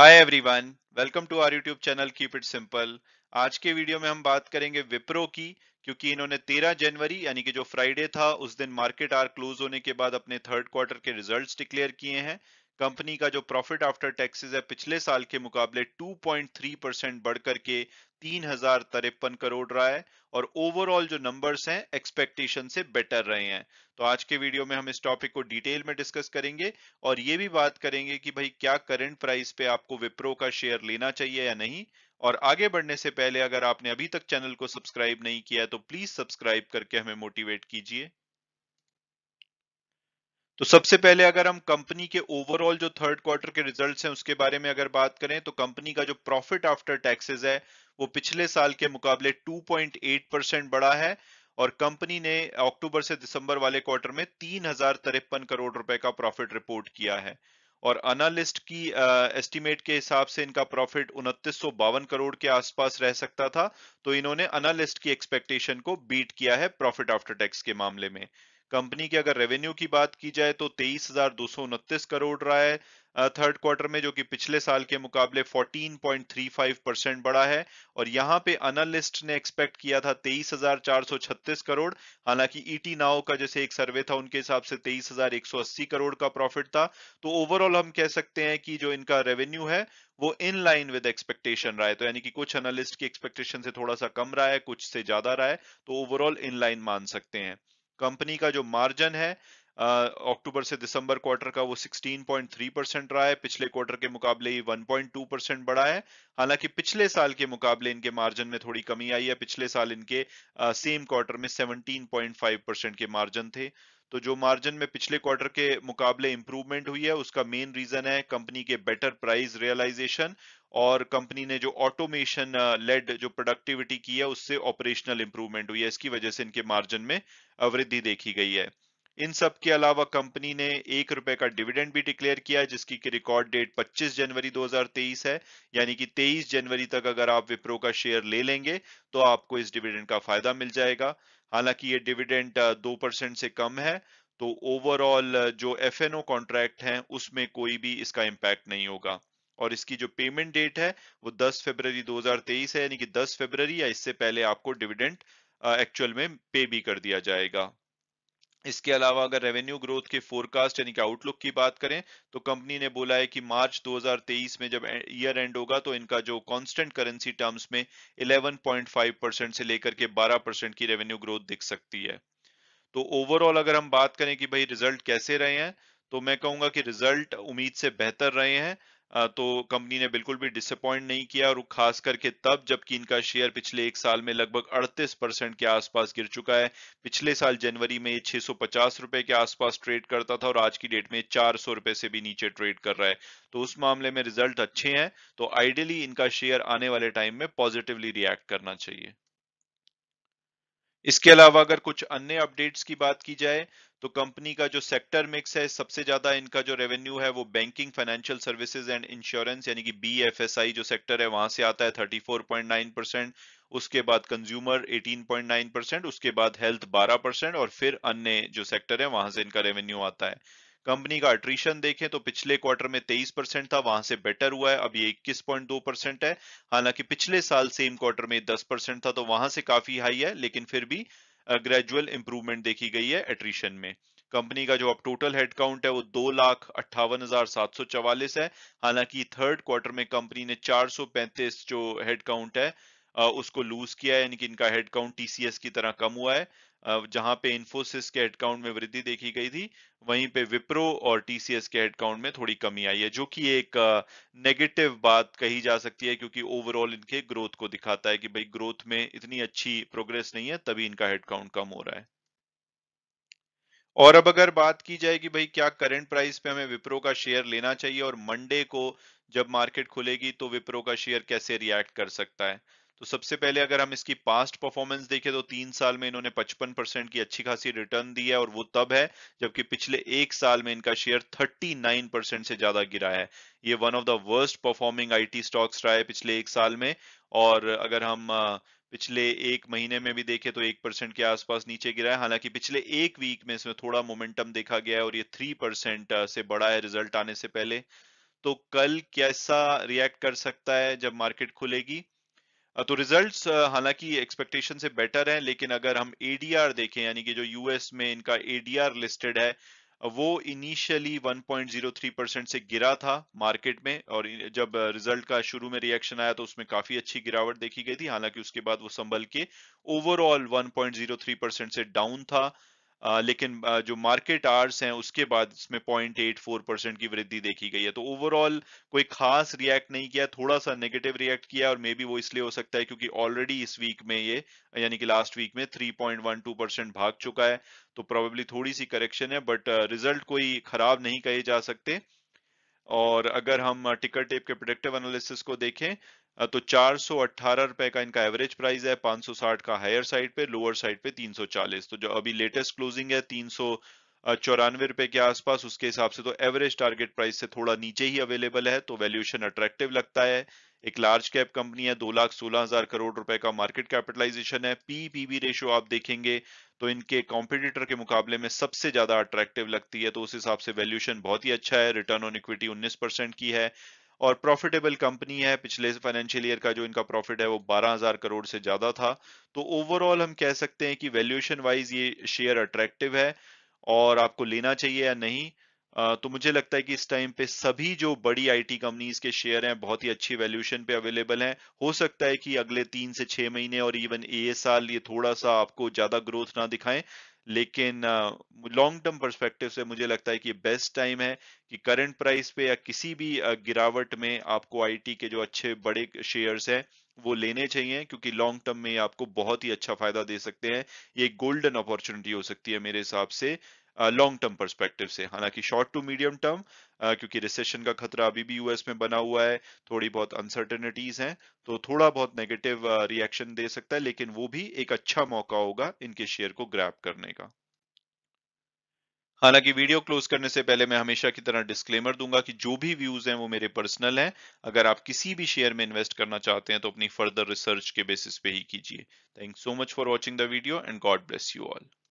hi everyone welcome to our YouTube channel keep it simple आज के video में हम बात करेंगे विप्रो की क्योंकि इन्होंने 13 जनवरी यानी कि जो फ्राइडे था उस दिन मार्केट आर क्लोज होने के बाद अपने थर्ड क्वार्टर के रिजल्ट्स डिक्लेयर किए हैं कंपनी का जो प्रॉफिट आफ्टर टैक्सेस है पिछले साल के मुकाबले 2.3 परसेंट बढ़कर के तीन हजार तिरपन करोड़ रहा है और ओवरऑल जो नंबर्स हैं एक्सपेक्टेशन से बेटर रहे हैं तो आज के वीडियो में हम इस टॉपिक को डिटेल में डिस्कस करेंगे और ये भी बात करेंगे कि भाई क्या करंट प्राइस पे आपको विप्रो का शेयर लेना चाहिए या नहीं और आगे बढ़ने से पहले अगर आपने अभी तक चैनल को सब्सक्राइब नहीं किया है तो प्लीज सब्सक्राइब करके हमें मोटिवेट कीजिए तो सबसे पहले अगर हम कंपनी के ओवरऑल जो थर्ड क्वार्टर के रिजल्ट्स हैं उसके बारे में अगर बात करें तो कंपनी का जो प्रॉफिट आफ्टर टैक्सेस है वो पिछले साल के मुकाबले 2.8 परसेंट बढ़ा है और कंपनी ने अक्टूबर से दिसंबर वाले क्वार्टर में तीन हजार तिरपन करोड़ रुपए का प्रॉफिट रिपोर्ट किया है और अनालिस्ट की एस्टिमेट के हिसाब से इनका प्रॉफिट उनतीस करोड़ के आसपास रह सकता था तो इन्होंने अनालिस्ट की एक्सपेक्टेशन को बीट किया है प्रॉफिट आफ्टर टैक्स के मामले में कंपनी की अगर रेवेन्यू की बात की जाए तो तेईस करोड़ रहा है थर्ड क्वार्टर में जो कि पिछले साल के मुकाबले 14.35 परसेंट बढ़ा है और यहां पे अनालिस्ट ने एक्सपेक्ट किया था 23,436 करोड़ हालांकि ईटी e नाव का जैसे एक सर्वे था उनके हिसाब से 23,180 करोड़ का प्रॉफिट था तो ओवरऑल हम कह सकते हैं कि जो इनका रेवेन्यू है वो इन लाइन विद एक्सपेक्टेशन रहा है तो यानी कि कुछ एनालिस्ट की एक्सपेक्टेशन से थोड़ा सा कम रहा है कुछ से ज्यादा रहा है तो ओवरऑल इन लाइन मान सकते हैं कंपनी का जो मार्जिन है अक्टूबर से दिसंबर क्वार्टर का वो 16.3 परसेंट रहा है पिछले क्वार्टर के मुकाबले ही 1.2 परसेंट बढ़ा है हालांकि पिछले साल के मुकाबले इनके मार्जिन में थोड़ी कमी आई है पिछले साल इनके सेम क्वार्टर में 17.5 परसेंट के मार्जिन थे तो जो मार्जिन में पिछले क्वार्टर के मुकाबले इंप्रूवमेंट हुई है उसका मेन रीजन है कंपनी के बेटर प्राइस रियलाइजेशन और कंपनी ने जो ऑटोमेशन लेड जो प्रोडक्टिविटी की है उससे ऑपरेशनल इंप्रूवमेंट हुई है इसकी वजह से इनके मार्जिन में वृद्धि देखी गई है इन सब के अलावा कंपनी ने एक रुपए का डिविडेंड भी डिक्लेयर किया है जिसकी की रिकॉर्ड डेट 25 जनवरी 2023 है यानी कि 23 जनवरी तक अगर आप विप्रो का शेयर ले लेंगे तो आपको इस डिविडेंड का फायदा मिल जाएगा हालांकि ये डिविडेंड दो परसेंट से कम है तो ओवरऑल जो एफ कॉन्ट्रैक्ट है उसमें कोई भी इसका इंपैक्ट नहीं होगा और इसकी जो पेमेंट डेट है वो 10 फरवरी 2023 है यानी कि 10 फरवरी या इससे पहले आपको डिविडेंड एक्चुअल में पे भी कर दिया जाएगा इसके अलावा अगर रेवेन्यू ग्रोथ के फोरकास्ट यानी कि आउटलुक की बात करें तो कंपनी ने बोला है कि मार्च 2023 में जब ईयर एंड होगा तो इनका जो कांस्टेंट करेंसी टर्म्स में 11.5 परसेंट से लेकर के 12 परसेंट की रेवेन्यू ग्रोथ दिख सकती है तो ओवरऑल अगर हम बात करें कि भाई रिजल्ट कैसे रहे हैं तो मैं कहूंगा कि रिजल्ट उम्मीद से बेहतर रहे हैं तो कंपनी ने बिल्कुल भी डिसअपॉइंट नहीं किया और खास करके तब जबकि इनका शेयर पिछले एक साल में लगभग 38 परसेंट के आसपास गिर चुका है पिछले साल जनवरी में ये 650 रुपए के आसपास ट्रेड करता था और आज की डेट में चार रुपए से भी नीचे ट्रेड कर रहा है तो उस मामले में रिजल्ट अच्छे हैं तो आइडियली इनका शेयर आने वाले टाइम में पॉजिटिवली रिएक्ट करना चाहिए इसके अलावा अगर कुछ अन्य अपडेट्स की बात की जाए तो कंपनी का जो सेक्टर मिक्स है सबसे ज्यादा इनका जो रेवेन्यू है वो banking financial services and insurance यानी कि बी जो सेक्टर है वहां से आता है 34.9 परसेंट उसके बाद कंज्यूमर 18.9 परसेंट उसके बाद हेल्थ 12 परसेंट और फिर अन्य जो सेक्टर है वहां से इनका रेवेन्यू आता है कंपनी का अट्रीशन देखें तो पिछले क्वार्टर में 23 परसेंट था वहां से बेटर हुआ है अब ये 21.2 परसेंट है हालांकि पिछले साल सेम क्वार्टर में 10 परसेंट था तो वहां से काफी हाई है लेकिन फिर भी ग्रेजुअल इंप्रूवमेंट देखी गई है एट्रिशन में कंपनी का जो अब टोटल हेड काउंट है वो दो लाख अट्ठावन हजार सात सौ चवालीस है हालांकि थर्ड क्वार्टर में कंपनी ने चार सौ पैंतीस जो हेड काउंट है उसको लूज किया है यानी कि इनका हेड काउंट टीसीएस की तरह कम हुआ है जहां पे इंफोसिस के हेडकाउंट में वृद्धि देखी गई थी वहीं पे विप्रो और टीसीएस के हेडकाउंट में थोड़ी कमी आई है जो कि एक नेगेटिव बात कही जा सकती है क्योंकि ओवरऑल इनके ग्रोथ को दिखाता है कि भाई ग्रोथ में इतनी अच्छी प्रोग्रेस नहीं है तभी इनका हेडकाउंट कम हो रहा है और अब अगर बात की जाए कि भाई क्या करंट प्राइस पे हमें विप्रो का शेयर लेना चाहिए और मंडे को जब मार्केट खुलेगी तो विप्रो का शेयर कैसे रिएक्ट कर सकता है तो सबसे पहले अगर हम इसकी पास्ट परफॉर्मेंस देखें तो तीन साल में इन्होंने 55 परसेंट की अच्छी खासी रिटर्न दी है और वो तब है जबकि पिछले एक साल में इनका शेयर 39 परसेंट से ज्यादा गिरा है ये one of the worst performing IT stocks रहा है पिछले एक साल में और अगर हम पिछले एक महीने में भी देखें तो एक परसेंट के आसपास नीचे गिरा है हालांकि पिछले एक वीक में इसमें थोड़ा मोमेंटम देखा गया है और ये थ्री परसेंट से बड़ा है रिजल्ट आने से पहले तो कल कैसा रिएक्ट कर सकता है जब मार्केट खुलेगी तो रिजल्ट्स हालांकि एक्सपेक्टेशन से बेटर हैं लेकिन अगर हम एडीआर देखें यानी कि जो यूएस में इनका एडीआर लिस्टेड है वो इनिशियली 1.03 परसेंट से गिरा था मार्केट में और जब रिजल्ट का शुरू में रिएक्शन आया तो उसमें काफी अच्छी गिरावट देखी गई थी हालांकि उसके बाद वो संभल के ओवरऑल 1.03 परसेंट से डाउन था लेकिन जो मार्केट आर्स हैं उसके बाद इसमें 0.84 परसेंट की वृद्धि देखी गई है तो ओवरऑल कोई खास रिएक्ट नहीं किया थोड़ा सा नेगेटिव रिएक्ट किया और मे बी वो इसलिए हो सकता है क्योंकि ऑलरेडी इस वीक में ये यानी कि लास्ट वीक में 3.12 परसेंट भाग चुका है तो प्रोबेबली थोड़ी सी करेक्शन है बट रिजल्ट कोई खराब नहीं कहे जा सकते और अगर हम टिकर टेप के प्रोडक्टिव एनालिसिस को देखें तो चार रुपए का इनका एवरेज प्राइस है 560 का हायर साइड पे लोअर साइड पे 340 तो जो अभी लेटेस्ट क्लोजिंग है तीन चौरानवे रुपए के आसपास उसके हिसाब से तो एवरेज टारगेट प्राइस से थोड़ा नीचे ही अवेलेबल है तो वैल्यूएशन अट्रैक्टिव लगता है एक लार्ज कैप कंपनी है दो लाख सोलह हजार करोड़ रुपए का मार्केट कैपिटलाइजेशन है पी रेशियो e आप देखेंगे तो इनके कॉम्पिटिटर के मुकाबले में सबसे ज्यादा अट्रैक्टिव लगती है तो उस हिसाब से वैल्यूशन बहुत ही अच्छा है रिटर्न ऑन इक्विटी उन्नीस परसेंट की है और प्रॉफिटेबल कंपनी है पिछले फाइनेंशियल ईयर का जो इनका प्रॉफिट है वो 12000 करोड़ से ज्यादा था तो ओवरऑल हम कह सकते हैं कि वैल्यूएशन वाइज ये शेयर अट्रैक्टिव है और आपको लेना चाहिए या नहीं तो मुझे लगता है कि इस टाइम पे सभी जो बड़ी आईटी कंपनीज के शेयर हैं बहुत ही अच्छी वैल्यूएशन पे अवेलेबल हैं हो सकता है कि अगले तीन से छह महीने और इवन ए साल ये थोड़ा सा आपको ज्यादा ग्रोथ ना दिखाएं लेकिन लॉन्ग टर्म परस्पेक्टिव से मुझे लगता है कि बेस्ट टाइम है कि करंट प्राइस पे या किसी भी गिरावट में आपको आईटी के जो अच्छे बड़े शेयर्स हैं वो लेने चाहिए क्योंकि लॉन्ग टर्म में आपको बहुत ही अच्छा फायदा दे सकते हैं ये गोल्डन अपॉर्चुनिटी हो सकती है मेरे हिसाब से लॉन्ग टर्म परस्पेक्टिव से हालांकि शॉर्ट टू मीडियम टर्म क्योंकि रिसेशन का खतरा अभी भी यूएस में बना हुआ है थोड़ी बहुत अनसर्टेनिटीज हैं तो थोड़ा बहुत नेगेटिव रिएक्शन दे सकता है लेकिन वो भी एक अच्छा मौका होगा इनके शेयर को ग्रैप करने का हालांकि वीडियो क्लोज करने से पहले मैं हमेशा की तरह डिस्क्लेमर दूंगा कि जो भी व्यूज हैं वो मेरे पर्सनल हैं अगर आप किसी भी शेयर में इन्वेस्ट करना चाहते हैं तो अपनी फर्दर रिसर्च के बेसिस पे ही कीजिए thank so much for watching the video and God bless you all